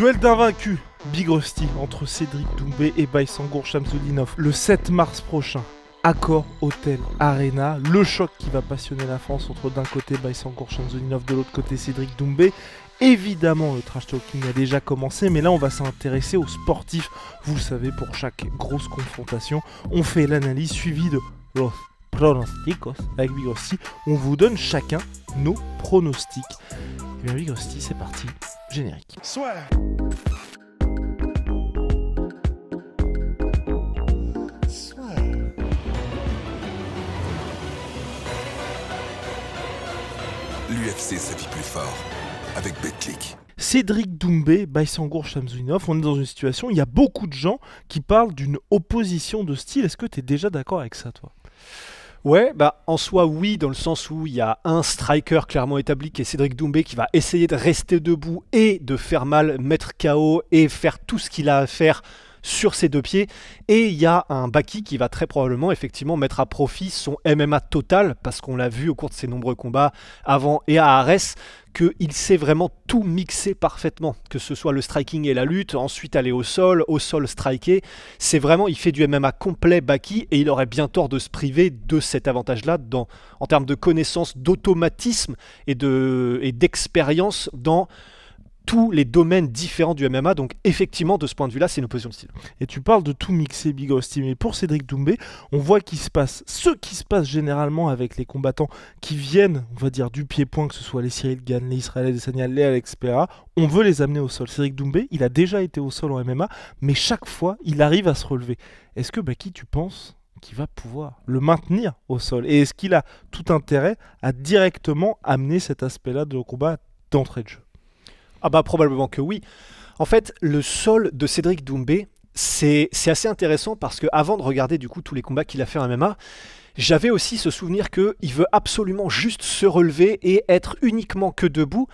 Duel d'invaincus, Big Rusty, entre Cédric Doumbé et Baïsangour Shamsudinov, le 7 mars prochain. Accord, Hôtel, Arena, le choc qui va passionner la France entre d'un côté Baysangour Shamsudinov, de l'autre côté Cédric Doumbé. Évidemment, le trash talking a déjà commencé, mais là on va s'intéresser aux sportifs. Vous le savez, pour chaque grosse confrontation, on fait l'analyse suivie de los pronosticos avec Big Rusty. On vous donne chacun nos pronostics. Et eh bien oui, c'est parti, générique. L'UFC sa vie plus fort avec BetClic. Cédric Doumbé, Baïsangour Shamsouinov, on est dans une situation, il y a beaucoup de gens qui parlent d'une opposition de style. Est-ce que tu es déjà d'accord avec ça, toi Ouais, bah en soi oui, dans le sens où il y a un striker clairement établi qui est Cédric Doumbé qui va essayer de rester debout et de faire mal, mettre KO et faire tout ce qu'il a à faire sur ses deux pieds. Et il y a un Baki qui va très probablement effectivement mettre à profit son MMA total, parce qu'on l'a vu au cours de ses nombreux combats avant et à Ares, qu'il sait vraiment tout mixer parfaitement, que ce soit le striking et la lutte, ensuite aller au sol, au sol striker, c'est vraiment, il fait du MMA complet Baki, et il aurait bien tort de se priver de cet avantage-là en termes de connaissances, d'automatisme et d'expérience de, et dans tous les domaines différents du MMA. Donc effectivement, de ce point de vue-là, c'est une opposition de style. Et tu parles de tout mixer, Big Rusty. Mais pour Cédric Doumbé, on voit qu'il se passe ce qui se passe généralement avec les combattants qui viennent, on va dire, du pied-point, que ce soit les Cyril Gann, les Israël Saniales, les Alex On veut les amener au sol. Cédric Doumbé, il a déjà été au sol en MMA, mais chaque fois, il arrive à se relever. Est-ce que Baki, tu penses qui va pouvoir le maintenir au sol Et est-ce qu'il a tout intérêt à directement amener cet aspect-là de combat d'entrée de jeu ah bah probablement que oui. En fait, le sol de Cédric Doumbé, c'est assez intéressant parce que avant de regarder du coup tous les combats qu'il a fait en MMA, j'avais aussi ce souvenir qu'il veut absolument juste se relever et être uniquement que debout.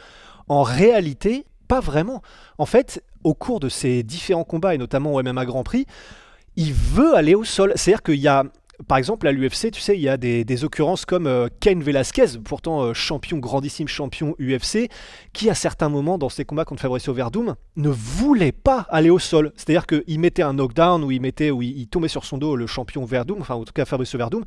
En réalité, pas vraiment. En fait, au cours de ses différents combats, et notamment au MMA Grand Prix, il veut aller au sol. C'est-à-dire qu'il y a par exemple, à l'UFC, tu sais, il y a des, occurrences comme Ken euh, Velasquez, pourtant euh, champion, grandissime champion UFC, qui à certains moments dans ses combats contre Fabricio Verdum ne voulait pas aller au sol. C'est-à-dire qu'il mettait un knockdown ou il, mettait, où il, tombait sur son dos le champion Verdum, enfin en tout cas Fabricio Verdum,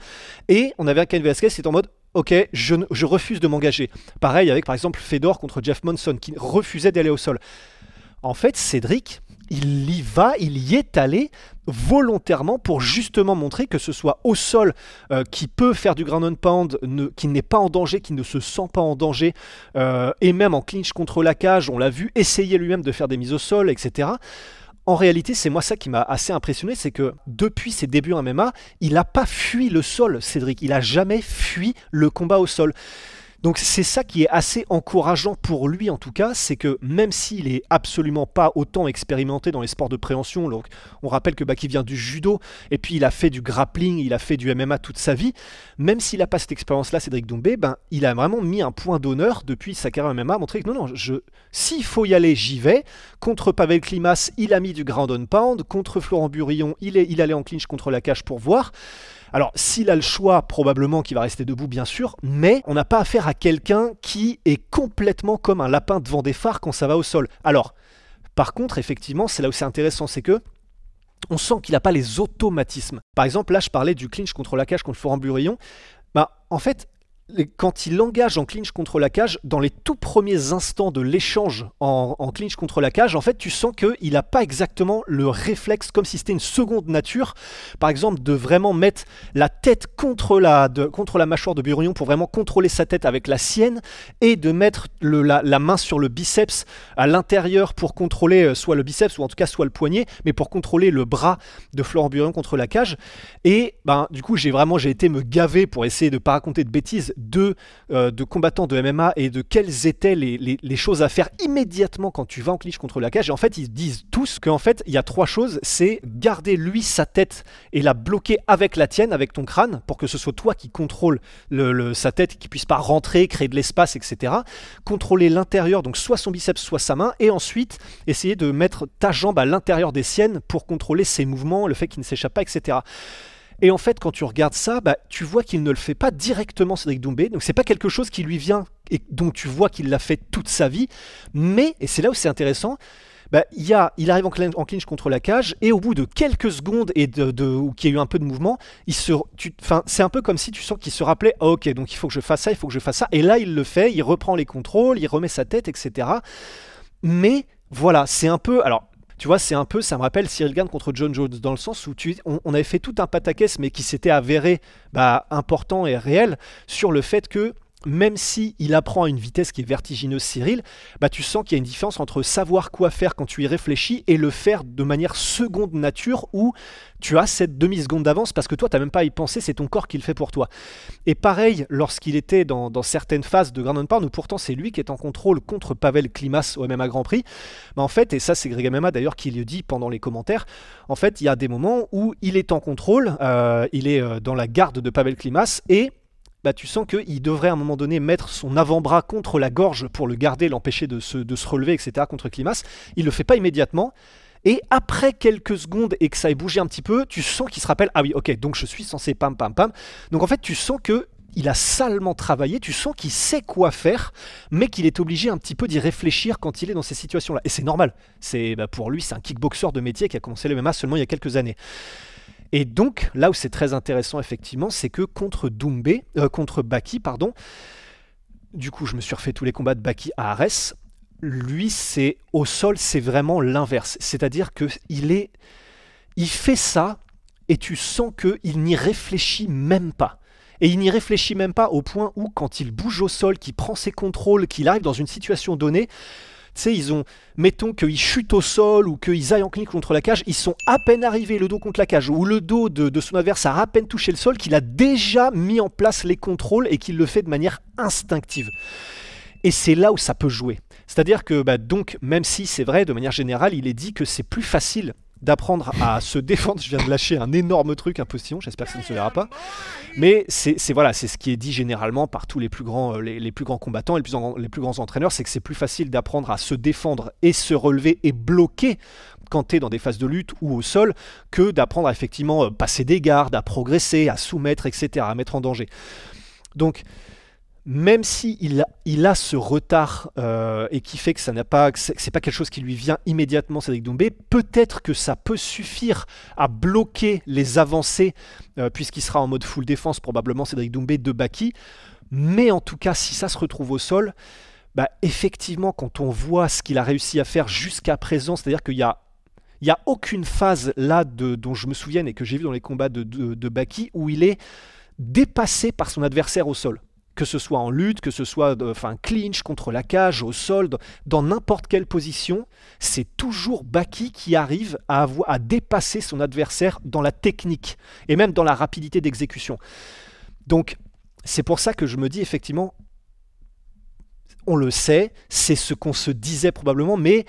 et on avait un Ken Velasquez qui était en mode Ok, je, je refuse de m'engager. Pareil avec par exemple Fedor contre Jeff Monson qui refusait d'aller au sol. En fait, Cédric, il y va, il y est allé volontairement pour justement montrer que ce soit au sol euh, qui peut faire du ground and pound, qui n'est pas en danger, qui ne se sent pas en danger, euh, et même en clinch contre la cage, on l'a vu essayer lui-même de faire des mises au sol, etc. En réalité, c'est moi ça qui m'a assez impressionné, c'est que depuis ses débuts en MMA, il n'a pas fui le sol, Cédric, il n'a jamais fui le combat au sol. Donc c'est ça qui est assez encourageant pour lui en tout cas, c'est que même s'il est absolument pas autant expérimenté dans les sports de préhension, donc on rappelle que vient du judo et puis il a fait du grappling, il a fait du MMA toute sa vie, même s'il n'a pas cette expérience-là, Cédric Doumbé, ben il a vraiment mis un point d'honneur depuis sa carrière MMA, montré que non non, je s'il faut y aller, j'y vais. Contre Pavel Klimas, il a mis du ground on pound. Contre Florent Burillon, il est il allait en clinch contre la cage pour voir. Alors, s'il a le choix, probablement qu'il va rester debout, bien sûr, mais on n'a pas affaire à quelqu'un qui est complètement comme un lapin devant des phares quand ça va au sol. Alors, par contre, effectivement, c'est là où c'est intéressant, c'est que on sent qu'il n'a pas les automatismes. Par exemple, là, je parlais du clinch contre la cage contre Florent Burillon. Bah, en fait, quand il engage en clinch contre la cage, dans les tout premiers instants de l'échange en, clinch contre la cage, en fait, tu sens qu'il n'a pas exactement le réflexe, comme si c'était une seconde nature, par exemple, de vraiment mettre la tête contre la, de, contre la mâchoire de Burion pour vraiment contrôler sa tête avec la sienne, et de mettre la, main sur le biceps à l'intérieur pour contrôler euh, soit le biceps, ou en tout cas soit le poignet, mais pour contrôler le bras de Florent Burion contre la cage. Et ben, du coup, j'ai vraiment j'ai été me gaver pour essayer de ne pas raconter de bêtises euh, de, combattants de MMA et de quelles étaient les, choses à faire immédiatement quand tu vas en clinch contre la cage. Et en fait, ils disent tous qu'en fait, il y a trois choses. C'est garder lui sa tête et la bloquer avec la tienne, avec ton crâne, pour que ce soit toi qui contrôle le, sa tête, qui puisse pas rentrer, créer de l'espace, etc. Contrôler l'intérieur, donc soit son biceps, soit sa main. Et ensuite, essayer de mettre ta jambe à l'intérieur des siennes pour contrôler ses mouvements, le fait qu'il ne s'échappe pas, etc. Et en fait, quand tu regardes ça, bah, tu vois qu'il ne le fait pas directement, Cédric Doumbé. Donc, c'est pas quelque chose qui lui vient et dont tu vois qu'il l'a fait toute sa vie. Mais, et c'est là où c'est intéressant, bah, il arrive en, clinch contre la cage et au bout de quelques secondes et de, où il y a eu un peu de mouvement, il se, c'est un peu comme si tu sens qu'il se rappelait ah, ok donc il faut que je fasse ça, il faut que je fasse ça et là il le fait, il reprend les contrôles, il remet sa tête etc. Mais voilà c'est un peu alors tu vois, c'est un peu, ça me rappelle Cyril contre John Jones, dans le sens où on, avait fait tout un pataquès, mais qui s'était avéré bah, important et réel, sur le fait que même si il apprend à une vitesse qui est vertigineuse Cyril, bah tu sens qu'il y a une différence entre savoir quoi faire quand tu y réfléchis et le faire de manière seconde nature où tu as cette demi-seconde d'avance parce que toi tu t'as même pas à y penser, c'est ton corps qui le fait pour toi. Et pareil, lorsqu'il était dans, certaines phases de Grand part nous pourtant c'est lui qui est en contrôle contre Pavel Klimas au MMA Grand Prix, bah en fait, et ça c'est Greg MMA d'ailleurs qui le dit pendant les commentaires, en fait il y a des moments où il est en contrôle, euh, il est euh, dans la garde de Pavel Klimas et bah, tu sens qu'il devrait à un moment donné mettre son avant-bras contre la gorge pour le garder, l'empêcher de se, relever, etc. contre Climas. Il le fait pas immédiatement. Et après quelques secondes et que ça ait bougé un petit peu, tu sens qu'il se rappelle Ah oui, ok, donc je suis censé pam pam pam. Donc en fait, tu sens que il a salement travaillé, tu sens qu'il sait quoi faire, mais qu'il est obligé un petit peu d'y réfléchir quand il est dans ces situations-là. Et c'est normal. C'est bah, Pour lui, c'est un kickboxeur de métier qui a commencé le MMA seulement il y a quelques années. Et donc, là où c'est très intéressant, effectivement, c'est que contre Doumbé, euh, contre Baki, pardon, du coup, je me suis refait tous les combats de Baki à Ares. Lui, c'est au sol, c'est vraiment l'inverse. C'est-à-dire que il est, il fait ça et tu sens que il n'y réfléchit même pas. Et il n'y réfléchit même pas au point où, quand il bouge au sol, qu'il prend ses contrôles, qu'il arrive dans une situation donnée, ils ont, mettons qu'ils chutent au sol ou qu'ils aillent en clinique contre la cage, ils sont à peine arrivés le dos contre la cage ou le dos de, son adversaire a à peine touché le sol qu'il a déjà mis en place les contrôles et qu'il le fait de manière instinctive. Et c'est là où ça peut jouer. C'est-à-dire que, bah, donc, même si c'est vrai, de manière générale, il est dit que c'est plus facile d'apprendre à se défendre. Je viens de lâcher un énorme truc, un postillon, j'espère que ça ne se verra pas. Mais c'est voilà, c'est ce qui est dit généralement par tous les plus grands, euh, les, plus grands combattants et les plus, les plus grands entraîneurs, c'est que c'est plus facile d'apprendre à se défendre et se relever et bloquer quand tu es dans des phases de lutte ou au sol que d'apprendre à effectivement euh, passer des gardes, à progresser, à soumettre, etc., à mettre en danger. Donc, même si il a, ce retard euh, et qui fait que ça n'est pas, c'est pas quelque chose qui lui vient immédiatement, Cédric Doumbé, peut-être que ça peut suffire à bloquer les avancées, euh, puisqu'il sera en mode full défense probablement Cédric Doumbé de Baki. Mais en tout cas, si ça se retrouve au sol, bah, effectivement, quand on voit ce qu'il a réussi à faire jusqu'à présent, c'est-à-dire qu'il a n'y a aucune phase là de, dont je me souvienne et que j'ai vu dans les combats de Baki où il est dépassé par son adversaire au sol que ce soit en lutte, que ce soit enfin clinch contre la cage, au solde, dans n'importe quelle position, c'est toujours Baki qui arrive à, avoir, à dépasser son adversaire dans la technique et même dans la rapidité d'exécution. Donc c'est pour ça que je me dis effectivement, on le sait, c'est ce qu'on se disait probablement, mais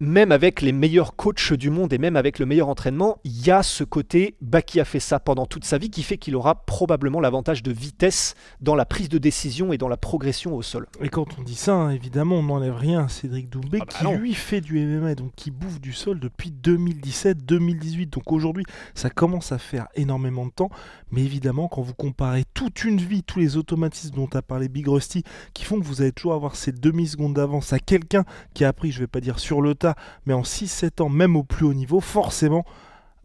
même avec les meilleurs coachs du monde et même avec le meilleur entraînement, il y a ce côté bah, qui a fait ça pendant toute sa vie qui fait qu'il aura probablement l'avantage de vitesse dans la prise de décision et dans la progression au sol. Et quand on dit ça, hein, évidemment, on n'enlève rien à Cédric Doumbé ah bah qui lui fait du MMA, donc qui bouffe du sol depuis 2017-2018. Donc aujourd'hui, ça commence à faire énormément de temps. Mais évidemment, quand vous comparez toute une vie, tous les automatismes dont a parlé Big Rusty, qui font que vous allez toujours avoir ces demi-secondes d'avance à quelqu'un qui a appris, je ne vais pas dire sur le tas, mais en 6-7 ans, même au plus haut niveau, forcément,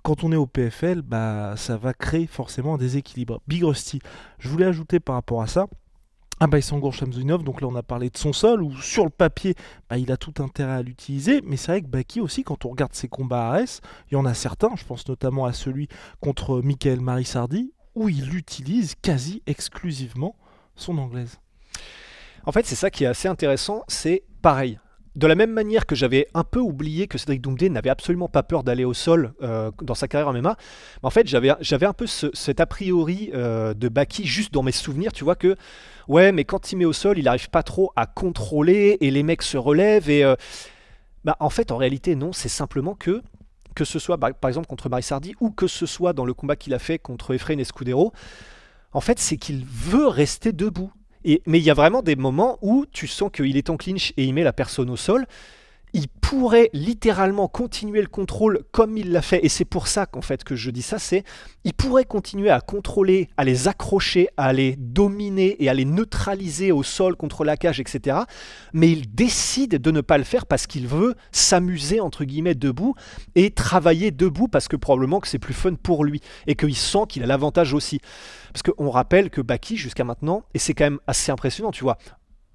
quand on est au PFL, bah, ça va créer forcément un déséquilibre. Big Rusty, je voulais ajouter par rapport à ça. Ah bah il donc là on a parlé de son sol, ou sur le papier, bah, il a tout intérêt à l'utiliser, mais c'est vrai que Baki aussi, quand on regarde ses combats à S il y en a certains, je pense notamment à celui contre euh, Michael Marisardi, où il utilise quasi exclusivement son anglaise. En fait, c'est ça qui est assez intéressant, c'est pareil. De la même manière que j'avais un peu oublié que Cédric Doumbé n'avait absolument pas peur d'aller au sol euh, dans sa carrière en MMA, en fait j'avais, j'avais un peu cet a priori euh, de Baki juste dans mes souvenirs, tu vois que ouais mais quand il met au sol il n'arrive pas trop à contrôler et les mecs se relèvent et... Euh, bah, en fait en réalité non, c'est simplement que que ce soit bah, par exemple contre Marisardi ou que ce soit dans le combat qu'il a fait contre Efrain Escudero, en fait c'est qu'il veut rester debout mais il y a vraiment des moments où tu sens qu'il est en clinch et il met la personne au sol il pourrait littéralement continuer le contrôle comme il l'a fait. Et c'est pour ça qu'en fait que je dis ça, c'est il pourrait continuer à contrôler, à les accrocher, à les dominer et à les neutraliser au sol contre la cage, etc. Mais il décide de ne pas le faire parce qu'il veut s'amuser entre guillemets debout et travailler debout parce que probablement que c'est plus fun pour lui et qu'il sent qu'il a l'avantage aussi. Parce qu'on rappelle que Baki jusqu'à maintenant, et c'est quand même assez impressionnant, tu vois,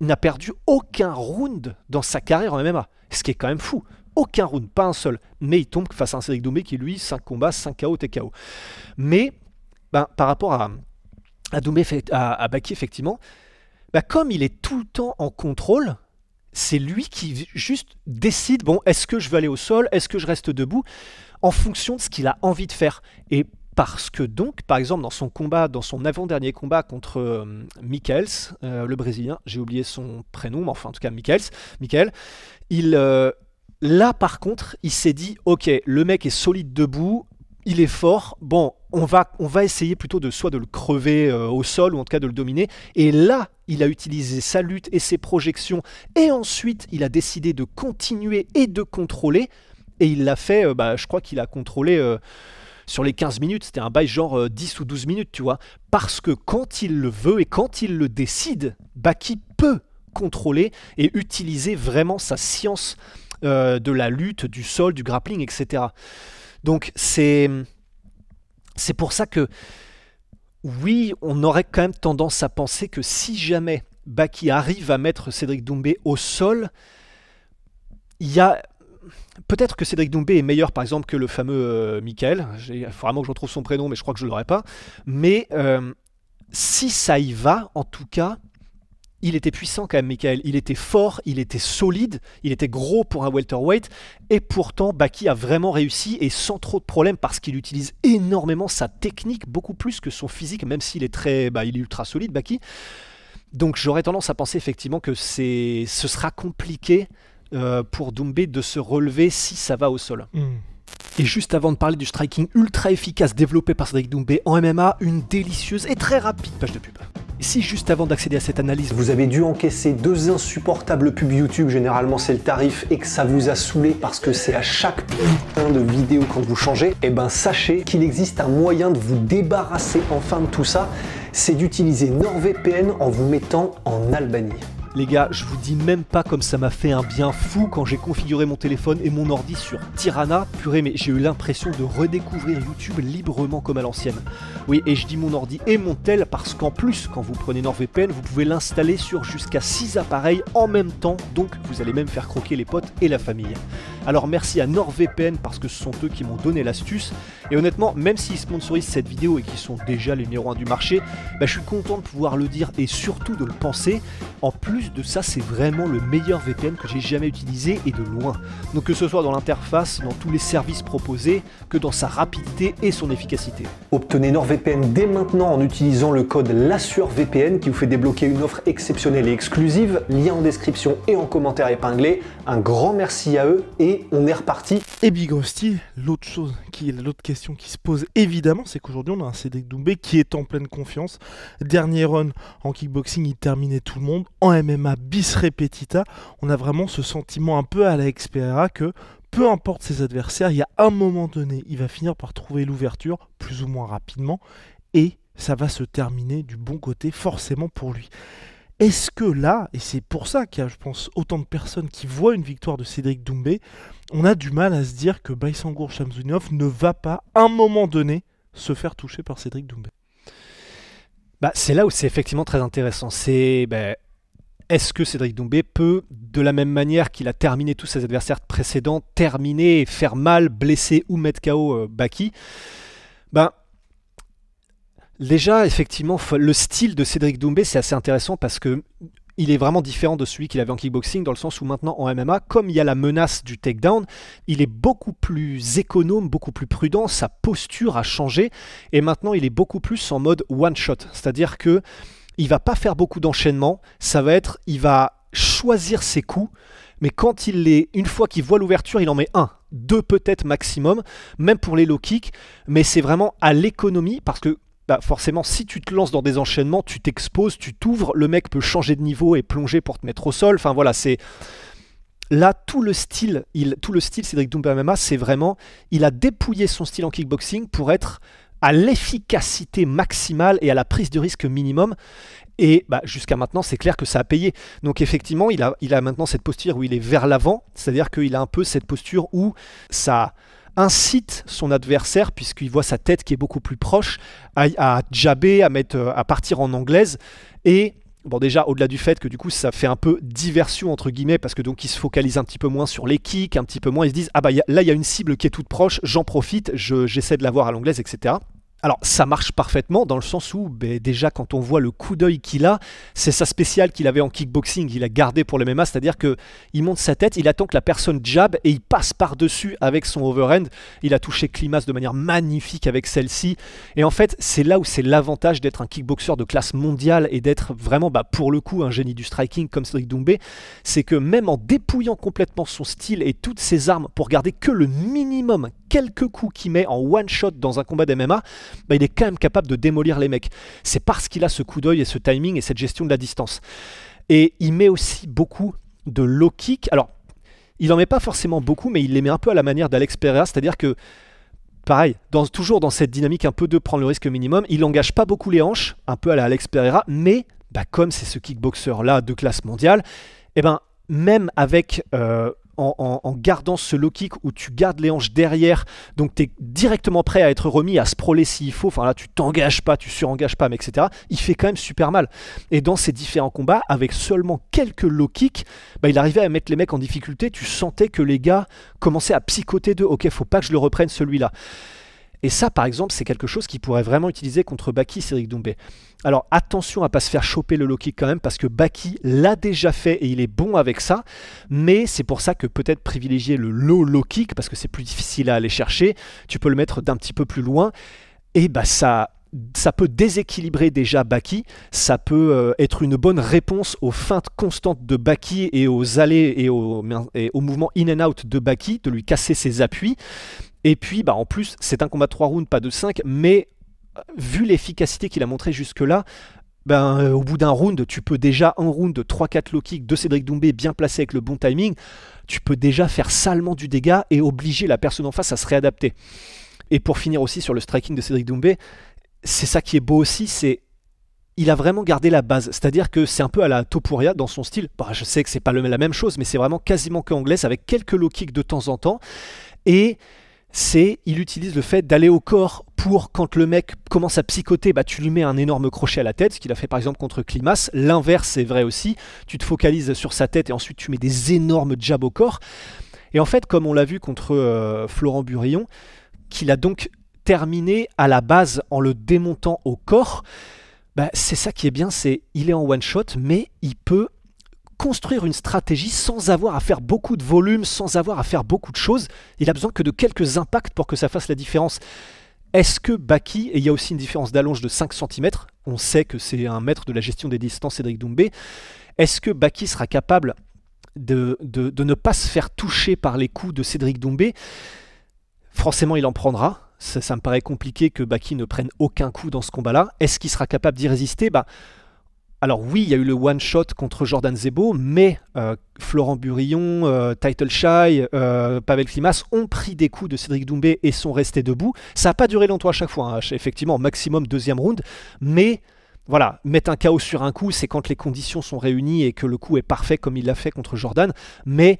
n'a perdu aucun round dans sa carrière en MMA, ce qui est quand même fou. Aucun round, pas un seul. Mais il tombe face à un Cédric Doumbé qui, lui, 5 combats, 5 KO, TKO. Mais ben, par rapport à, à Doumbé, à, à Baki, effectivement, ben, comme il est tout le temps en contrôle, c'est lui qui juste décide, bon, est-ce que je veux aller au sol, est-ce que je reste debout, en fonction de ce qu'il a envie de faire. Et parce que donc, par exemple, dans son combat, dans son avant-dernier combat contre euh, euh, le Brésilien, j'ai oublié son prénom, mais enfin en tout cas Michaels, Michael, il, euh, là par contre, il s'est dit, ok, le mec est solide debout, il est fort, bon, on va, on va essayer plutôt de soit de le crever euh, au sol ou en tout cas de le dominer. Et là, il a utilisé sa lutte et ses projections, et ensuite il a décidé de continuer et de contrôler, et il l'a fait, bah, je crois qu'il a contrôlé sur les 15 minutes, c'était un bail genre 10 euh, ou 12 minutes, tu vois. Parce que quand il le veut et quand il le décide, Baki peut contrôler et utiliser vraiment sa science euh, de la lutte, du sol, du grappling, etc. Donc c'est c'est pour ça que oui, on aurait quand même tendance à penser que si jamais Baki arrive à mettre Cédric Doumbé au sol, il y a peut-être que Cédric Doumbé est meilleur, par exemple, que le fameux euh, Michael. Il faut vraiment que je retrouve son prénom, mais je crois que je ne l'aurai pas. Mais euh, si ça y va, en tout cas, il était puissant quand même, Michael. Il était fort, il était solide, il était gros pour un welterweight. Et pourtant, Baki a vraiment réussi et sans trop de problèmes parce qu'il utilise énormément sa technique, beaucoup plus que son physique, même s'il est très, bah, il est ultra solide, Baki. Donc j'aurais tendance à penser effectivement que ce sera compliqué euh, pour Doumbé de se relever si ça va au sol. Hmm. Et juste avant de parler du striking ultra efficace développé par Cédric Doumbé en MMA, une délicieuse et très rapide page de pub. Si juste avant d'accéder à cette analyse, vous avez dû encaisser deux insupportables pubs YouTube, généralement c'est le tarif, et que ça vous a saoulé parce que c'est à chaque putain de vidéo quand vous changez, et eh ben sachez qu'il existe un moyen de vous débarrasser enfin de tout ça, c'est d'utiliser NordVPN en vous mettant en Albanie. Les gars, je vous dis même pas comme ça m'a fait un bien fou quand j'ai configuré mon téléphone et mon ordi sur Tirana. Purée, mais j'ai eu l'impression de redécouvrir YouTube librement comme à l'ancienne. Oui, et je dis mon ordi et mon tel parce qu'en plus, quand vous prenez NordVPN, vous pouvez l'installer sur jusqu'à 6 appareils en même temps, donc vous allez même faire croquer les potes et la famille. Alors merci à NordVPN parce que ce sont eux qui m'ont donné l'astuce. Et honnêtement, même s'ils sponsorisent cette vidéo et qu'ils sont déjà les numéro 1 du marché, bah, je suis content de pouvoir le dire et surtout de le penser. En plus de ça, c'est vraiment le meilleur VPN que j'ai jamais utilisé et de loin. Donc que ce soit dans l'interface, dans tous les services proposés, que dans sa rapidité et son efficacité. Obtenez NordVPN dès maintenant en utilisant le code LASSURVPN qui vous fait débloquer une offre exceptionnelle et exclusive, lien en description et en commentaire épinglé. Un grand merci à eux et on est reparti. Et Big l'autre chose qui l'autre question qui se pose évidemment, c'est qu'aujourd'hui on a un Cédric Doumbé qui est en pleine confiance. Dernier run en kickboxing, il terminait tout le monde en M à bis repetita, on a vraiment ce sentiment un peu à la Xperia que peu importe ses adversaires, il y a un moment donné, il va finir par trouver l'ouverture, plus ou moins rapidement, et ça va se terminer du bon côté forcément pour lui. Est-ce que là, et c'est pour ça qu'il y a, je pense, autant de personnes qui voient une victoire de Cédric Doumbé, on a du mal à se dire que Baïsangour Shamsunov ne va pas, à un moment donné, se faire toucher par Cédric Doumbé bah, C'est là où c'est effectivement très intéressant. C'est bah, est-ce que Cédric Doumbé peut, de la même manière qu'il a terminé tous ses adversaires précédents, terminer, faire mal, blesser ou mettre KO euh, Baki Ben, déjà, effectivement, le style de Cédric Doumbé, c'est assez intéressant parce que il est vraiment différent de celui qu'il avait en kickboxing dans le sens où maintenant en MMA, comme il y a la menace du takedown, il est beaucoup plus économe, beaucoup plus prudent, sa posture a changé et maintenant il est beaucoup plus en mode one shot, c'est-à-dire que il va pas faire beaucoup d'enchaînements. Ça va être, il va choisir ses coups, mais quand il les, une fois qu'il voit l'ouverture, il en met un, deux peut-être maximum, même pour les low kicks. Mais c'est vraiment à l'économie parce que bah, forcément, si tu te lances dans des enchaînements, tu t'exposes, tu t'ouvres, le mec peut changer de niveau et plonger pour te mettre au sol. Enfin voilà, c'est là tout le style, il, tout le style Cédric Doumbamama, c'est vraiment, il a dépouillé son style en kickboxing pour être à l'efficacité maximale et à la prise de risque minimum. Et bah, jusqu'à maintenant, c'est clair que ça a payé. Donc effectivement, il a, il a maintenant cette posture où il est vers l'avant, c'est-à-dire qu'il a un peu cette posture où ça incite son adversaire, puisqu'il voit sa tête qui est beaucoup plus proche, à, à jabber, à, mettre, à partir en anglaise. Et Bon, déjà, au-delà du fait que du coup, ça fait un peu diversion entre guillemets, parce que donc ils se focalisent un petit peu moins sur les kicks, un petit peu moins, ils se disent Ah bah là, il y a une cible qui est toute proche, j'en profite, j'essaie de la voir à l'anglaise, etc. Alors ça marche parfaitement dans le sens où ben, déjà quand on voit le coup d'œil qu'il a, c'est sa spéciale qu'il avait en kickboxing, il a gardé pour le MMA, c'est-à-dire que il monte sa tête, il attend que la personne jab et il passe par-dessus avec son overhand. Il a touché Climas de manière magnifique avec celle-ci. Et en fait c'est là où c'est l'avantage d'être un kickboxeur de classe mondiale et d'être vraiment bah, pour le coup un génie du striking comme Cédric Doumbé, c'est que même en dépouillant complètement son style et toutes ses armes pour garder que le minimum quelques coups qu'il met en one shot dans un combat d'MMA, bah, il est quand même capable de démolir les mecs. C'est parce qu'il a ce coup d'œil et ce timing et cette gestion de la distance. Et il met aussi beaucoup de low kick. Alors, il en met pas forcément beaucoup, mais il les met un peu à la manière d'Alex Pereira, c'est-à-dire que pareil, toujours dans cette dynamique un peu de prendre le risque minimum, il n'engage pas beaucoup les hanches, un peu à la Alex Pereira, mais bah, comme c'est ce kickboxer-là de classe mondiale, et eh ben, même avec euh, en, gardant ce low kick où tu gardes les hanches derrière, donc tu es directement prêt à être remis, à se proler s'il faut. Enfin là, tu t'engages pas, tu surengages pas, mais etc. Il fait quand même super mal. Et dans ces différents combats, avec seulement quelques low kicks, bah, il arrivait à mettre les mecs en difficulté. Tu sentais que les gars commençaient à psychoter de OK, faut pas que je le reprenne celui-là. Et ça, par exemple, c'est quelque chose qui pourrait vraiment utiliser contre Baki, Cédric Doumbé. Alors attention à ne pas se faire choper le low kick quand même, parce que Baki l'a déjà fait et il est bon avec ça. Mais c'est pour ça que peut-être privilégier le low low kick, parce que c'est plus difficile à aller chercher. Tu peux le mettre d'un petit peu plus loin. Et bah ça, ça peut déséquilibrer déjà Baki, ça peut euh, être une bonne réponse aux feintes constantes de Baki et aux allées et et aux mouvements in and out de Baki, de lui casser ses appuis. Et puis, bah, en plus, c'est un combat de 3 rounds, pas de 5, mais euh, vu l'efficacité qu'il a montré jusque-là, ben, euh, au bout d'un round, tu peux déjà, en round, de 3-4 low kicks de Cédric Doumbé bien placé avec le bon timing, tu peux déjà faire salement du dégât et obliger la personne en face à se réadapter. Et pour finir aussi sur le striking de Cédric Doumbé, c'est ça qui est beau aussi, c'est il a vraiment gardé la base. C'est-à-dire que c'est un peu à la Topuria dans son style. Bah, je sais que c'est pas la même chose, mais c'est vraiment quasiment que avec quelques low kicks de temps en temps. Et c'est il utilise le fait d'aller au corps pour quand le mec commence à psychoter, bah, tu lui mets un énorme crochet à la tête, ce qu'il a fait par exemple contre Climas. L'inverse est vrai aussi, tu te focalises sur sa tête et ensuite tu mets des énormes jabs au corps. Et en fait, comme on l'a vu contre euh, Florent Burillon, qu'il a donc terminé à la base en le démontant au corps, bah, c'est ça qui est bien, c'est il est en one shot, mais il peut construire une stratégie sans avoir à faire beaucoup de volume, sans avoir à faire beaucoup de choses. Il a besoin que de quelques impacts pour que ça fasse la différence. Est-ce que Baki, et il y a aussi une différence d'allonge de 5 cm, on sait que c'est un maître de la gestion des distances, Cédric Doumbé, est-ce que Baki sera capable de, ne pas se faire toucher par les coups de Cédric Doumbé Forcément, il en prendra. Ça, me paraît compliqué que Baki ne prenne aucun coup dans ce combat-là. Est-ce qu'il sera capable d'y résister bah, alors oui, il y a eu le one shot contre Jordan Zebo, mais euh, Florent Burillon, euh, Title Shy, euh, Pavel Klimas ont pris des coups de Cédric Doumbé et sont restés debout. Ça n'a pas duré longtemps à chaque fois, hein, effectivement, maximum deuxième round, mais voilà, mettre un chaos sur un coup, c'est quand les conditions sont réunies et que le coup est parfait comme il l'a fait contre Jordan, mais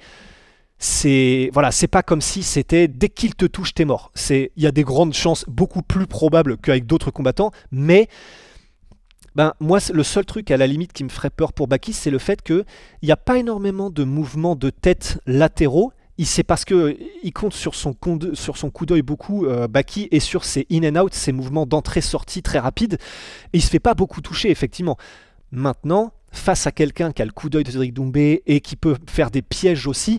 c'est voilà, c'est pas comme si c'était dès qu'il te touche, t'es mort. il y a des grandes chances beaucoup plus probables qu'avec d'autres combattants, mais ben, moi, le seul truc à la limite qui me ferait peur pour Bakis, c'est le fait qu'il n'y a pas énormément de mouvements de tête latéraux. C'est parce qu'il compte sur son, coup d'œil beaucoup, euh, Baki, et sur ses in and out, ses mouvements d'entrée-sortie très rapides. Et il se fait pas beaucoup toucher, effectivement. Maintenant, face à quelqu'un qui a le coup d'œil de Cédric Doumbé et qui peut faire des pièges aussi,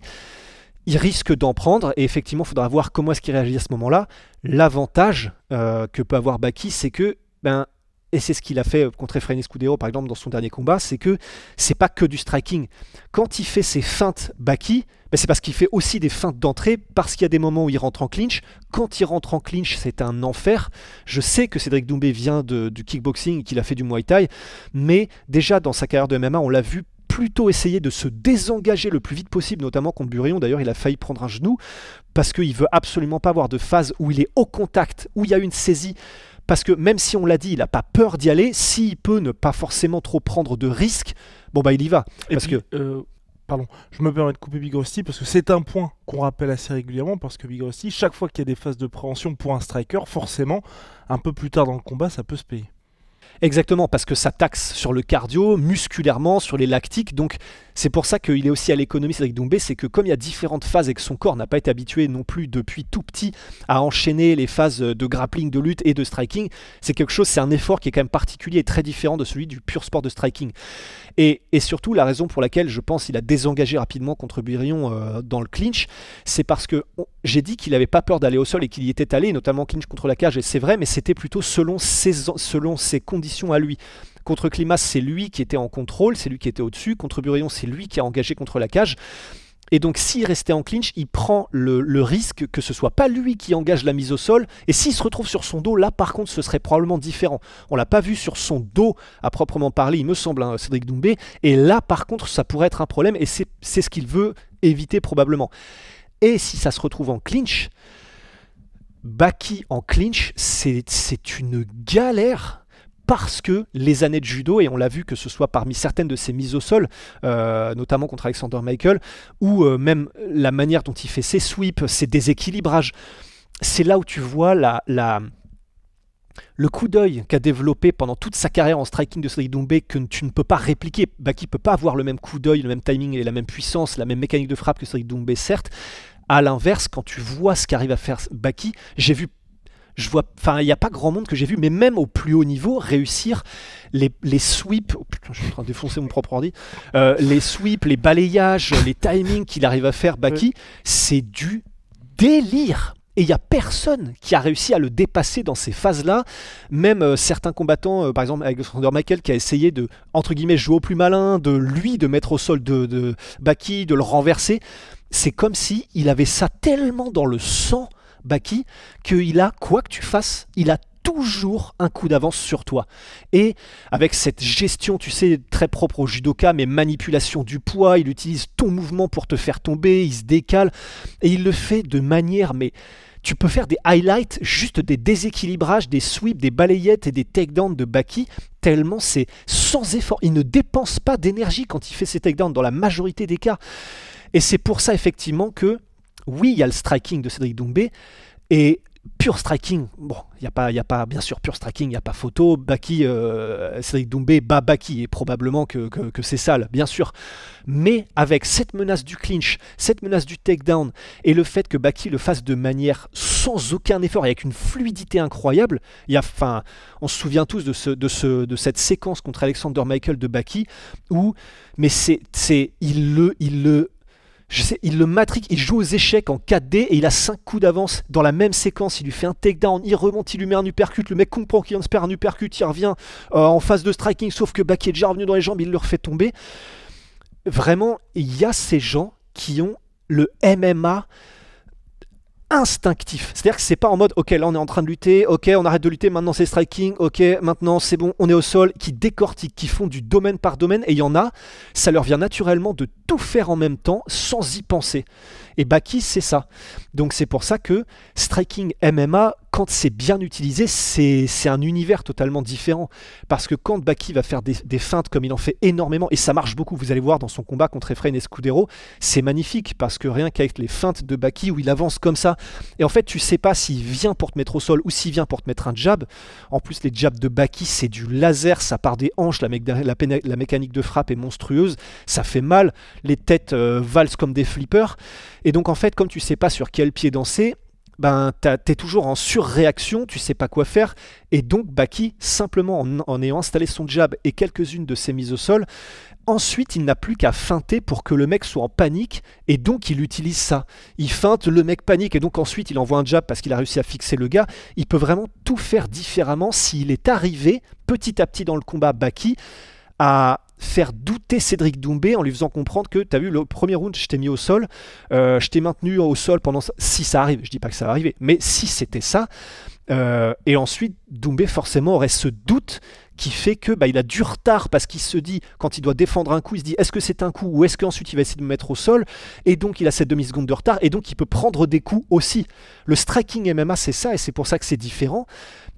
il risque d'en prendre. Et effectivement, il faudra voir comment est-ce qu'il réagit à ce moment-là. L'avantage euh, que peut avoir Baki, c'est que ben, et c'est ce qu'il a fait euh, contre Efrain Escudero par exemple dans son dernier combat, c'est que c'est pas que du striking. Quand il fait ses feintes Baki, ben, c'est parce qu'il fait aussi des feintes d'entrée, parce qu'il y a des moments où il rentre en clinch. Quand il rentre en clinch, c'est un enfer. Je sais que Cédric Doumbé vient du kickboxing, et qu'il a fait du Muay Thai, mais déjà dans sa carrière de MMA, on l'a vu plutôt essayer de se désengager le plus vite possible, notamment contre Burion. D'ailleurs, il a failli prendre un genou parce qu'il veut absolument pas avoir de phase où il est au contact, où il y a une saisie parce que même si on l'a dit, il n'a pas peur d'y aller, s'il peut ne pas forcément trop prendre de risques, bon bah il y va. parce que... Euh, pardon, je me permets de couper Big Rusty parce que c'est un point qu'on rappelle assez régulièrement parce que Rusty, chaque fois qu'il y a des phases de préhension pour un striker, forcément, un peu plus tard dans le combat, ça peut se payer. Exactement, parce que ça taxe sur le cardio, musculairement, sur les lactiques. Donc c'est pour ça qu'il est aussi à l'économie avec Doumbé, c'est que comme il y a différentes phases et que son corps n'a pas été habitué non plus depuis tout petit à enchaîner les phases de grappling, de lutte et de striking, c'est quelque chose, c'est un effort qui est quand même particulier et très différent de celui du pur sport de striking. Et, surtout, la raison pour laquelle je pense qu'il a désengagé rapidement contre Birion euh, dans le clinch, c'est parce que j'ai dit qu'il n'avait pas peur d'aller au sol et qu'il y était allé, notamment Clinch contre la cage, et c'est vrai, mais c'était plutôt selon ses, selon ses conditions à lui. Contre Climas, c'est lui qui était en contrôle, c'est lui qui était au-dessus. Contre Burillon, c'est lui qui a engagé contre la cage. Et donc, s'il restait en clinch, il prend le, risque que ce soit pas lui qui engage la mise au sol. Et s'il se retrouve sur son dos, là, par contre, ce serait probablement différent. On l'a pas vu sur son dos à proprement parler, il me semble, hein, Cédric Doumbé. Et là, par contre, ça pourrait être un problème. Et c'est ce qu'il veut éviter probablement. Et si ça se retrouve en clinch, Baki en clinch, c'est une galère parce que les années de judo, et on l'a vu que ce soit parmi certaines de ses mises au sol, euh, notamment contre Alexander Michael, ou euh, même la manière dont il fait ses sweeps, ses déséquilibrages, c'est là où tu vois la, la le coup d'œil qu'a développé pendant toute sa carrière en striking de Sadiq Doumbé, que tu ne peux pas répliquer. Baki ne peut pas avoir le même coup d'œil, le même timing et la même puissance, la même mécanique de frappe que Sadiq Doumbé, certes, à l'inverse, quand tu vois ce qu'arrive à faire Baki, j'ai vu je vois, enfin, il n'y a pas grand monde que j'ai vu, mais même au plus haut niveau, réussir les, sweeps, oh je suis en train de défoncer mon propre ordi, euh, les sweeps, les balayages, les timings qu'il arrive à faire, Baki, c'est du délire. Et il n'y a personne qui a réussi à le dépasser dans ces phases-là. Même euh, certains combattants, euh, par exemple Alexander Michael, qui a essayé de, entre guillemets, jouer au plus malin, de lui, de mettre au sol de Baki, de le renverser c'est comme si il avait ça tellement dans le sang, Baki, qu'il a, quoi que tu fasses, il a toujours un coup d'avance sur toi. Et avec cette gestion, tu sais, très propre au judoka, mais manipulation du poids, il utilise ton mouvement pour te faire tomber, il se décale, et il le fait de manière, mais tu peux faire des highlights, juste des déséquilibrages, des sweeps, des balayettes et des takedowns de Baki, tellement c'est sans effort. Il ne dépense pas d'énergie quand il fait ses takedowns, dans la majorité des cas. Et c'est pour ça, effectivement, que oui, il y a le striking de Cédric Doumbé. Et pur striking, bon, il n'y a, pas, y a pas, bien sûr, pur striking, il n'y a pas photo. Baki, euh, Cédric Doumbé bat Baki, et probablement que, que, c'est sale, bien sûr. Mais avec cette menace du clinch, cette menace du takedown, et le fait que Baki le fasse de manière sans aucun effort, et avec une fluidité incroyable, y a, on se souvient tous de, ce, de, ce, de cette séquence contre Alexander Michael de Baki, où, mais c'est, il le, il le sais, il le matrique, il joue aux échecs en 4D et il a 5 coups d'avance dans la même séquence. Il lui fait un takedown, il remonte, il lui met un uppercut. Le mec comprend qu'il en se un uppercut, il revient euh, en phase de striking, sauf que Baki est déjà revenu dans les jambes, il le refait tomber. Vraiment, il y a ces gens qui ont le MMA instinctif. C'est-à-dire que c'est pas en mode ok là on est en train de lutter, ok on arrête de lutter, maintenant c'est striking, ok maintenant c'est bon, on est au sol, qui décortiquent, qui font du domaine par domaine, et il y en a, ça leur vient naturellement de tout faire en même temps sans y penser. Et Baki c'est ça. Donc c'est pour ça que striking MMA c'est bien utilisé, c'est un univers totalement différent. Parce que quand Baki va faire des, feintes comme il en fait énormément, et ça marche beaucoup, vous allez voir dans son combat contre Efrain Escudero, c'est magnifique, parce que rien qu'avec les feintes de Baki où il avance comme ça, et en fait tu sais pas s'il vient pour te mettre au sol ou s'il vient pour te mettre un jab. En plus les jabs de Baki c'est du laser, ça part des hanches, la, mécanique de frappe est monstrueuse, ça fait mal, les têtes euh, valsent comme des flippers. Et donc en fait comme tu sais pas sur quel pied danser, ben, t'es toujours en surréaction, tu sais pas quoi faire, et donc Baki, simplement en, en ayant installé son jab et quelques-unes de ses mises au sol, ensuite il n'a plus qu'à feinter pour que le mec soit en panique, et donc il utilise ça. Il feinte, le mec panique, et donc ensuite il envoie un jab parce qu'il a réussi à fixer le gars. Il peut vraiment tout faire différemment s'il est arrivé, petit à petit dans le combat, Baki, à faire douter Cédric Doumbé en lui faisant comprendre que, tu as vu, le premier round, je t'ai mis au sol, euh, je t'ai maintenu au sol pendant... Si ça arrive, je dis pas que ça va arriver, mais si c'était ça, euh, et ensuite, Doumbé forcément aurait ce doute qui fait que bah, il a du retard parce qu'il se dit quand il doit défendre un coup, il se dit est-ce que c'est un coup ou est-ce qu'ensuite il va essayer de me mettre au sol et donc il a cette demi seconde de retard et donc il peut prendre des coups aussi. Le striking MMA c'est ça et c'est pour ça que c'est différent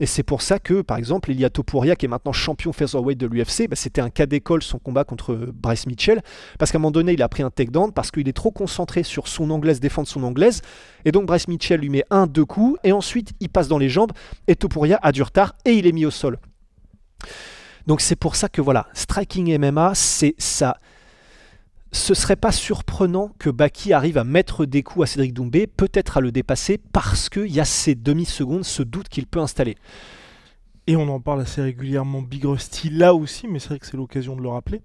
et c'est pour ça que par exemple Eliatopouria, Topuria qui est maintenant champion featherweight de l'UFC, bah, c'était un cas d'école son combat contre Bryce Mitchell parce qu'à un moment donné il a pris un takedown parce qu'il est trop concentré sur son anglaise défendre son anglaise et donc Bryce Mitchell lui met un deux coups et ensuite il passe dans les jambes et Topuria a du retard et il est mis au sol. Donc c'est pour ça que voilà, striking MMA, c'est ça. Ce serait pas surprenant que Baki arrive à mettre des coups à Cédric Doumbé, peut-être à le dépasser, parce qu'il y a ces demi-secondes, ce doute qu'il peut installer. Et on en parle assez régulièrement, Big Rusty là aussi, mais c'est vrai que c'est l'occasion de le rappeler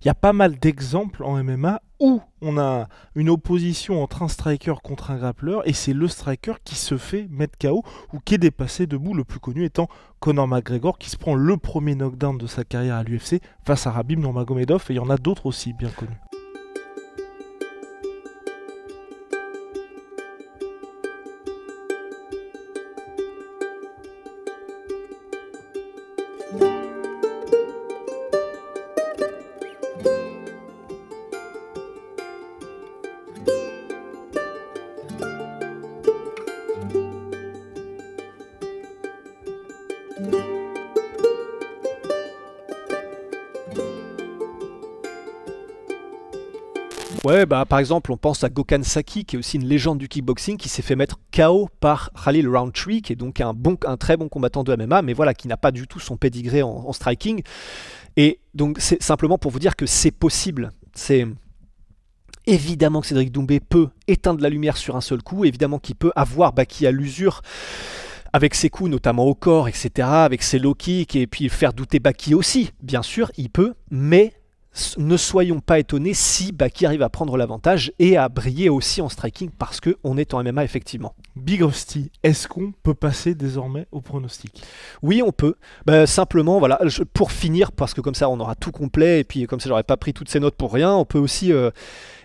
il y a pas mal d'exemples en MMA où on a une opposition entre un striker contre un grappleur et c'est le striker qui se fait mettre KO ou qui est dépassé debout, le plus connu étant Conor McGregor qui se prend le premier knockdown de sa carrière à l'UFC face à Rabib Nurmagomedov et il y en a d'autres aussi bien connus. Ouais, bah, par exemple, on pense à Gokhan Saki, qui est aussi une légende du kickboxing, qui s'est fait mettre KO par Khalil Roundtree, qui est donc un, bon, un très bon combattant de MMA, mais voilà, qui n'a pas du tout son pedigree en, en striking. Et donc, c'est simplement pour vous dire que c'est possible. C'est. Évidemment que Cédric Doumbé peut éteindre la lumière sur un seul coup, évidemment qu'il peut avoir Baki à l'usure avec ses coups, notamment au corps, etc., avec ses low kicks, et puis faire douter Baki aussi, bien sûr, il peut, mais ne soyons pas étonnés si Baki arrive à prendre l'avantage et à briller aussi en striking parce qu'on est en MMA effectivement. Big Rusty, est-ce qu'on peut passer désormais au pronostic Oui, on peut. Bah, simplement, voilà, pour finir, parce que comme ça on aura tout complet et puis comme ça j'aurais pas pris toutes ces notes pour rien, on peut aussi euh,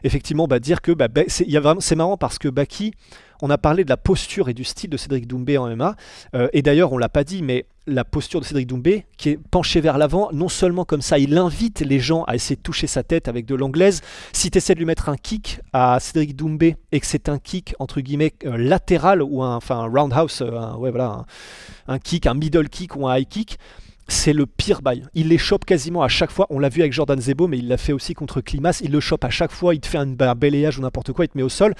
effectivement bah, dire que bah, bah c'est marrant parce que Baki on a parlé de la posture et du style de Cédric Doumbé en MMA. Euh, et d'ailleurs, on l'a pas dit, mais la posture de Cédric Doumbé, qui est penché vers l'avant, non seulement comme ça, il invite les gens à essayer de toucher sa tête avec de l'anglaise. Si tu essaies de lui mettre un kick à Cédric Doumbé et que c'est un kick entre guillemets euh, latéral ou un, enfin, roundhouse, euh, un, ouais, voilà, un, kick, un middle kick ou un high kick, c'est le pire bail. Il les chope quasiment à chaque fois. On l'a vu avec Jordan Zebo, mais il l'a fait aussi contre Klimas. Il le chope à chaque fois. Il te fait un balayage ou n'importe quoi. Il te met au sol.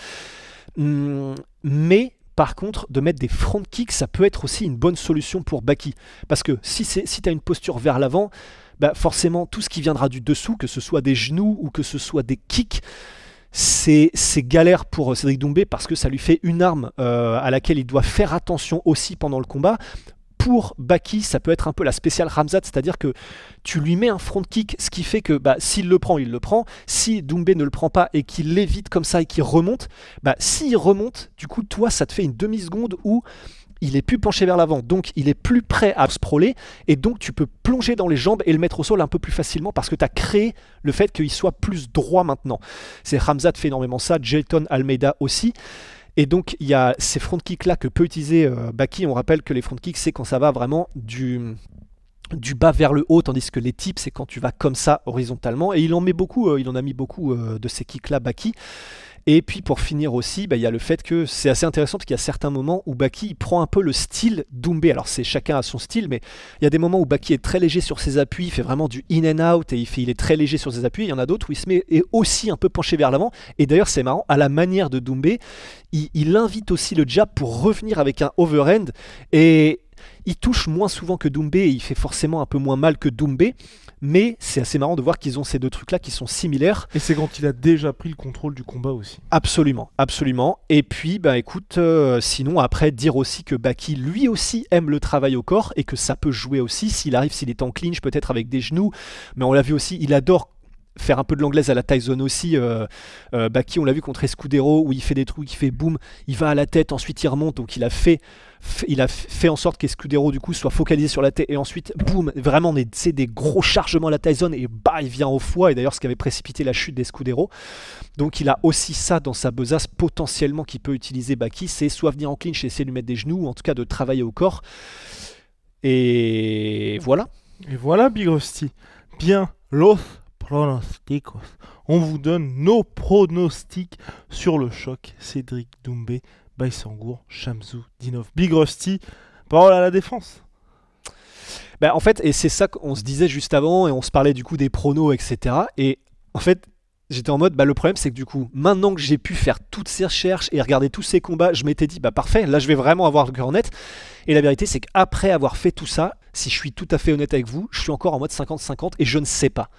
Hmm, mais par contre, de mettre des front kicks, ça peut être aussi une bonne solution pour Baki. Parce que si, si tu as une posture vers l'avant, bah forcément, tout ce qui viendra du dessous, que ce soit des genoux ou que ce soit des kicks, c'est galère pour euh, Cédric Doumbé parce que ça lui fait une arme euh, à laquelle il doit faire attention aussi pendant le combat pour Baki, ça peut être un peu la spéciale Ramzat, c'est-à-dire que tu lui mets un front kick, ce qui fait que bah, s'il le prend, il le prend. Si Doumbé ne le prend pas et qu'il l'évite comme ça et qu'il remonte, bah, s'il remonte, du coup, toi, ça te fait une demi-seconde où il est plus penché vers l'avant, donc il est plus prêt à se proler, et donc tu peux plonger dans les jambes et le mettre au sol un peu plus facilement parce que tu as créé le fait qu'il soit plus droit maintenant. C'est Ramzat fait énormément ça, Jelton Almeida aussi. Et donc, il y a ces front kicks-là que peut utiliser euh, Baki. On rappelle que les front kicks, c'est quand ça va vraiment du, bas vers le haut, tandis que les tips, c'est quand tu vas comme ça horizontalement. Et il en met beaucoup, euh, il en a mis beaucoup euh, de ces kicks-là, Baki. Et puis pour finir aussi, bah, il y a le fait que c'est assez intéressant parce qu'il y a certains moments où Baki prend un peu le style d'Oumbé. Alors c'est chacun à son style, mais il y a des moments où Baki est très léger sur ses appuis, il fait vraiment du in and out et il, est très léger sur ses appuis. Il y en a d'autres où il se met est aussi un peu penché vers l'avant. Et d'ailleurs c'est marrant, à la manière de Doumbé, il, invite aussi le jab pour revenir avec un overhand et, il touche moins souvent que Doumbé et il fait forcément un peu moins mal que Doumbé mais c'est assez marrant de voir qu'ils ont ces deux trucs-là qui sont similaires. Et c'est quand il a déjà pris le contrôle du combat aussi. Absolument, absolument. Et puis, bah écoute, euh, sinon après dire aussi que Baki lui aussi aime le travail au corps et que ça peut jouer aussi s'il arrive, s'il est en clinch peut-être avec des genoux, mais on l'a vu aussi, il adore faire un peu de l'anglaise à la Tyson aussi. Euh, euh, Baki, on l'a vu contre Escudero, où il fait des trucs, il fait boum, il va à la tête, ensuite il remonte, donc il a fait il a fait en sorte qu'Escudero du coup soit focalisé sur la tête et ensuite boum vraiment c'est des gros chargements à la Tyson et bah il vient au foie et d'ailleurs ce qui avait précipité la chute d'Escudero donc il a aussi ça dans sa besace potentiellement qu'il peut utiliser Baki c'est soit venir en clinch et essayer de lui mettre des genoux ou en tout cas de travailler au corps et voilà et voilà Big bien los pronosticos on vous donne nos pronostics sur le choc Cédric Doumbé Baïsangour, Shamsou, Dinov, Big Rusty. Parole à la défense. Bah, en fait, et c'est ça qu'on se disait juste avant, et on se parlait du coup des pronos, etc. Et en fait, j'étais en mode, bah, le problème c'est que du coup, maintenant que j'ai pu faire toutes ces recherches et regarder tous ces combats, je m'étais dit, bah parfait, là je vais vraiment avoir le cœur net. Et la vérité c'est qu'après avoir fait tout ça, si je suis tout à fait honnête avec vous, je suis encore en mode 50-50 et je ne sais pas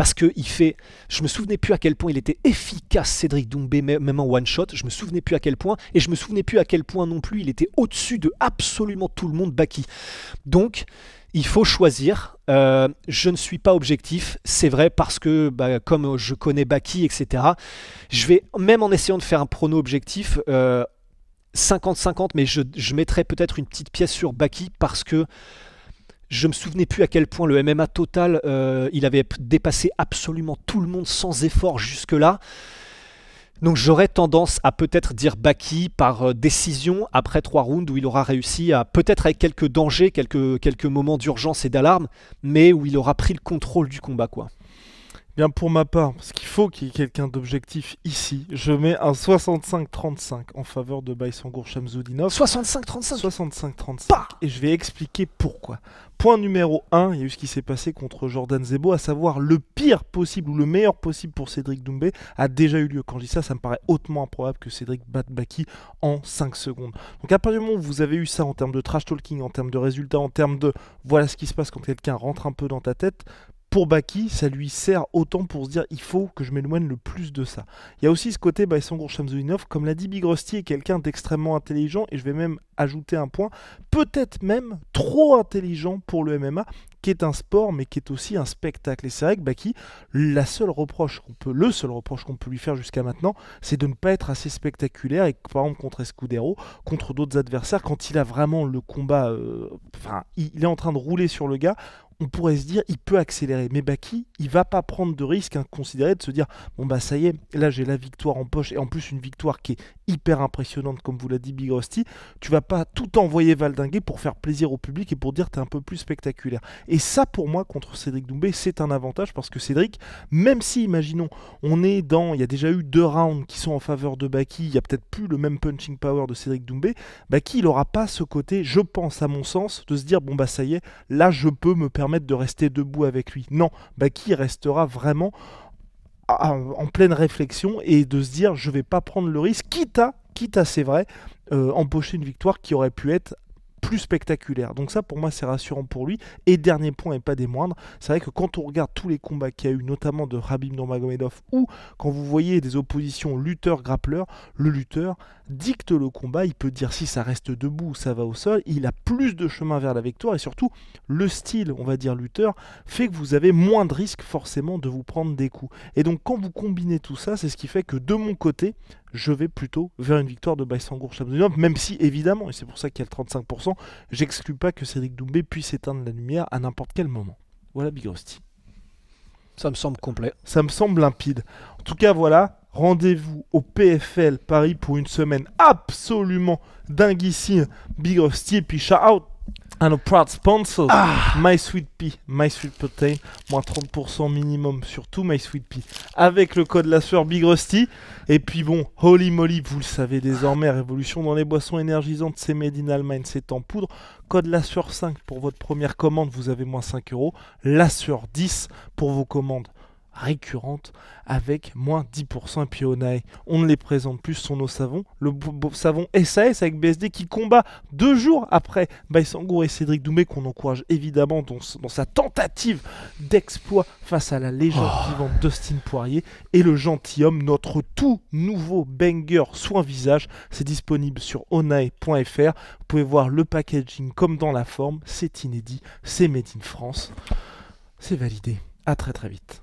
parce que il fait. Je me souvenais plus à quel point il était efficace, Cédric Doumbé, même en one shot. Je me souvenais plus à quel point, et je me souvenais plus à quel point non plus il était au-dessus de absolument tout le monde, Baki. Donc, il faut choisir. Euh, je ne suis pas objectif, c'est vrai, parce que bah, comme je connais Baki, etc., je vais, même en essayant de faire un prono objectif, 50-50, euh, mais je, je mettrai peut-être une petite pièce sur Baki parce que je me souvenais plus à quel point le MMA total, euh, il avait dépassé absolument tout le monde sans effort jusque-là. Donc j'aurais tendance à peut-être dire Baki par euh, décision après trois rounds où il aura réussi à peut-être avec quelques dangers, quelques, quelques moments d'urgence et d'alarme, mais où il aura pris le contrôle du combat quoi pour ma part, parce qu'il faut qu'il y ait quelqu'un d'objectif ici, je mets un 65-35 en faveur de Baïsangour Shamsoudinov. 65-35 65-35. et je vais expliquer pourquoi. Point numéro 1, il y a eu ce qui s'est passé contre Jordan Zebo, à savoir le pire possible ou le meilleur possible pour Cédric Doumbé a déjà eu lieu. Quand je dis ça, ça me paraît hautement improbable que Cédric batte Baki en 5 secondes. Donc à partir du moment où vous avez eu ça en termes de trash talking, en termes de résultats, en termes de voilà ce qui se passe quand quelqu'un rentre un peu dans ta tête, pour Baki, ça lui sert autant pour se dire il faut que je m'éloigne le plus de ça. Il y a aussi ce côté bah, Sangour comme l'a dit Big Rusty, est quelqu'un d'extrêmement intelligent, et je vais même ajouter un point, peut-être même trop intelligent pour le MMA, qui est un sport, mais qui est aussi un spectacle. Et c'est vrai que Baki, la seule reproche qu'on peut, le seul reproche qu'on peut lui faire jusqu'à maintenant, c'est de ne pas être assez spectaculaire, et par exemple contre Escudero, contre d'autres adversaires, quand il a vraiment le combat, euh, enfin, il est en train de rouler sur le gars, on pourrait se dire il peut accélérer. Mais Baki, il va pas prendre de risque inconsidéré de se dire bon bah ça y est, là j'ai la victoire en poche et en plus une victoire qui est hyper impressionnante comme vous l'a dit Big Rusty. Tu vas pas tout envoyer valdinguer pour faire plaisir au public et pour dire t'es un peu plus spectaculaire. Et ça pour moi contre Cédric Doumbé c'est un avantage parce que Cédric, même si imaginons on est dans, il y a déjà eu deux rounds qui sont en faveur de Baki, il y a peut-être plus le même punching power de Cédric Doumbé, Baki il aura pas ce côté, je pense à mon sens, de se dire bon bah ça y est, là je peux me permettre de rester debout avec lui. Non, qui restera vraiment en pleine réflexion et de se dire je vais pas prendre le risque, quitte à, quitte à c'est vrai, euh, empocher une victoire qui aurait pu être plus spectaculaire. Donc ça pour moi c'est rassurant pour lui. Et dernier point et pas des moindres, c'est vrai que quand on regarde tous les combats qu'il y a eu, notamment de Rabim Nurmagomedov, ou quand vous voyez des oppositions lutteur-grappleur, le lutteur dicte le combat, il peut dire si ça reste debout ou ça va au sol, il a plus de chemin vers la victoire et surtout le style, on va dire lutteur, fait que vous avez moins de risques forcément de vous prendre des coups. Et donc quand vous combinez tout ça, c'est ce qui fait que de mon côté, je vais plutôt vers une victoire de Baïsangour Chamsudinov, même si évidemment, et c'est pour ça qu'il y a le 35%, j'exclus pas que Cédric Doumbé puisse éteindre la lumière à n'importe quel moment. Voilà Big Bigrosti. Ça me semble complet. Ça me semble limpide. En tout cas, voilà, rendez-vous au PFL Paris pour une semaine absolument ici, Big Rusty. Et puis shout out à nos proud sponsors. Ah. My Sweet My Sweet moins 30% minimum sur tout My Sweet Pea. Avec le code la sueur Big Rusty. Et puis bon, holy moly, vous le savez désormais, révolution dans les boissons énergisantes, c'est made in Allemagne, c'est en poudre. Code la 5 pour votre première commande, vous avez moins 5 euros. La 10 pour vos commandes récurrentes avec moins 10% et puis Onae. On ne les présente plus sont nos savons. Le savon SAS avec BSD qui combat deux jours après Baïsangour et Cédric Doumé qu'on encourage évidemment dans, sa tentative d'exploit face à la légende oh. vivante Dustin Poirier et le gentilhomme, notre tout nouveau banger soin visage. C'est disponible sur onae.fr. Vous pouvez voir le packaging comme dans la forme. C'est inédit, c'est made in France. C'est validé. À très très vite.